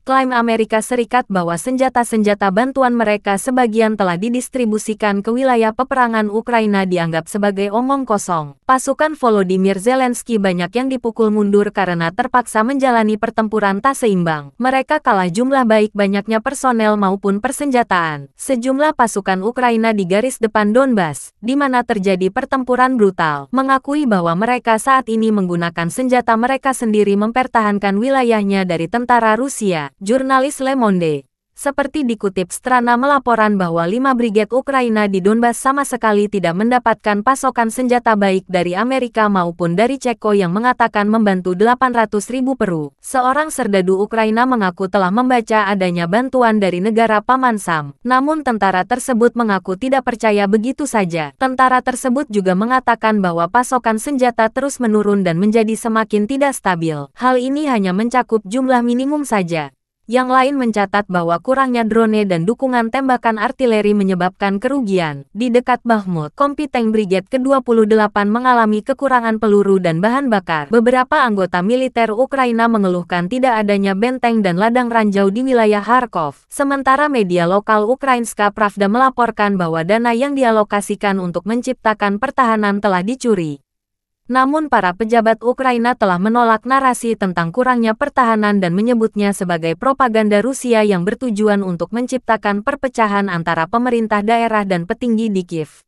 Klaim Amerika Serikat bahwa senjata-senjata bantuan mereka sebagian telah didistribusikan ke wilayah peperangan Ukraina dianggap sebagai omong kosong. Pasukan Volodymyr Zelensky banyak yang dipukul mundur karena terpaksa menjalani pertempuran tak seimbang. Mereka kalah jumlah baik banyaknya personel maupun persenjataan. Sejumlah pasukan Ukraina di garis depan Donbas, di mana terjadi pertempuran brutal, mengakui bahwa mereka saat ini menggunakan senjata mereka sendiri mempertahankan wilayahnya dari tentara Rusia jurnalis Le Monde. Seperti dikutip Strana melaporan bahwa lima brigade Ukraina di Donbas sama sekali tidak mendapatkan pasokan senjata baik dari Amerika maupun dari Ceko yang mengatakan membantu 800 ribu peru. Seorang serdadu Ukraina mengaku telah membaca adanya bantuan dari negara Paman Sam. Namun tentara tersebut mengaku tidak percaya begitu saja. Tentara tersebut juga mengatakan bahwa pasokan senjata terus menurun dan menjadi semakin tidak stabil. Hal ini hanya mencakup jumlah minimum saja. Yang lain mencatat bahwa kurangnya drone dan dukungan tembakan artileri menyebabkan kerugian. Di dekat Bahmut, Kompi tank Brigade ke-28 mengalami kekurangan peluru dan bahan bakar. Beberapa anggota militer Ukraina mengeluhkan tidak adanya benteng dan ladang ranjau di wilayah Kharkov. Sementara media lokal Ukrainska Pravda melaporkan bahwa dana yang dialokasikan untuk menciptakan pertahanan telah dicuri. Namun para pejabat Ukraina telah menolak narasi tentang kurangnya pertahanan dan menyebutnya sebagai propaganda Rusia yang bertujuan untuk menciptakan perpecahan antara pemerintah daerah dan petinggi di Kiev.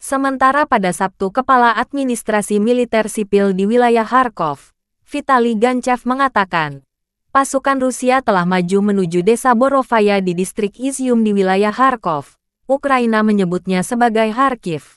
Sementara pada Sabtu Kepala Administrasi Militer Sipil di wilayah Kharkov, Vitali Ganchev mengatakan, pasukan Rusia telah maju menuju desa Borovaya di distrik Izium di wilayah Kharkov. Ukraina menyebutnya sebagai Kharkiv.